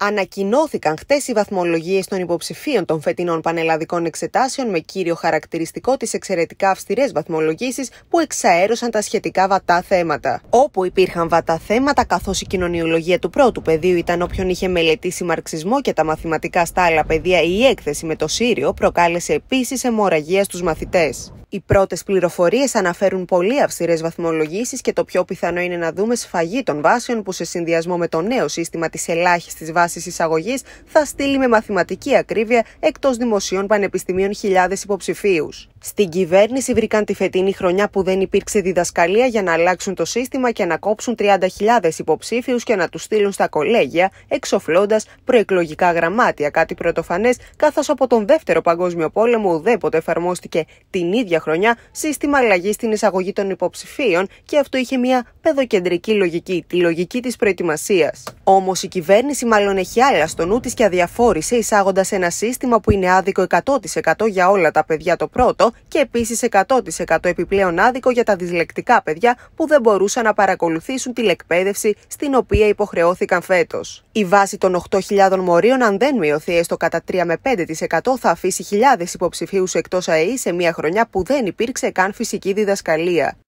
Ανακοινώθηκαν χτες οι βαθμολογίες των υποψηφίων των φετινών πανελλαδικών εξετάσεων με κύριο χαρακτηριστικό τις εξαιρετικά αυστηρές βαθμολογήσεις που εξαέρωσαν τα σχετικά βατά θέματα. Όπου υπήρχαν βατά θέματα, καθώς η κοινωνιολογία του πρώτου πεδίου ήταν όποιον είχε μελετήσει μαρξισμό και τα μαθηματικά στα άλλα πεδία, η έκθεση με το Σύριο προκάλεσε επίσης αιμορραγία στους μαθητές. Οι πρώτες πληροφορίες αναφέρουν πολύ αυστηρές βαθμολογήσεις και το πιο πιθανό είναι να δούμε σφαγή των βάσεων που σε συνδυασμό με το νέο σύστημα της ελάχιστης βάσης εισαγωγής θα στείλει με μαθηματική ακρίβεια εκτός δημοσίων πανεπιστημίων χιλιάδες υποψηφίους. Στην κυβέρνηση βρήκαν τη φετινή χρονιά που δεν υπήρξε διδασκαλία για να αλλάξουν το σύστημα και να κόψουν 30.000 υποψήφιους και να τους στείλουν στα κολέγια, εξοφλώντας προεκλογικά γραμμάτια, κάτι πρωτοφανές, καθώς από τον Δεύτερο Παγκόσμιο Πόλεμο ουδέποτε εφαρμόστηκε την ίδια χρονιά σύστημα αλλαγής στην εισαγωγή των υποψηφίων και αυτό είχε μια παιδοκεντρική λογική, τη λογική της προετοιμασίας. Όμως η κυβέρνηση μάλλον έχει άλλα στο νου της και αδιαφόρησε εισάγοντας ένα σύστημα που είναι άδικο 100% για όλα τα παιδιά το πρώτο και επίσης 100% επιπλέον άδικο για τα δυσλεκτικά παιδιά που δεν μπορούσαν να παρακολουθήσουν εκπαίδευση στην οποία υποχρεώθηκαν φέτος. Η βάση των 8.000 μορίων, αν δεν μειωθεί έστω κατά 3 με 5%, θα αφήσει χιλιάδες υποψηφίους εκτός ΑΕΗ σε μια χρονιά που δεν υπήρξε καν φυσική διδασκαλία.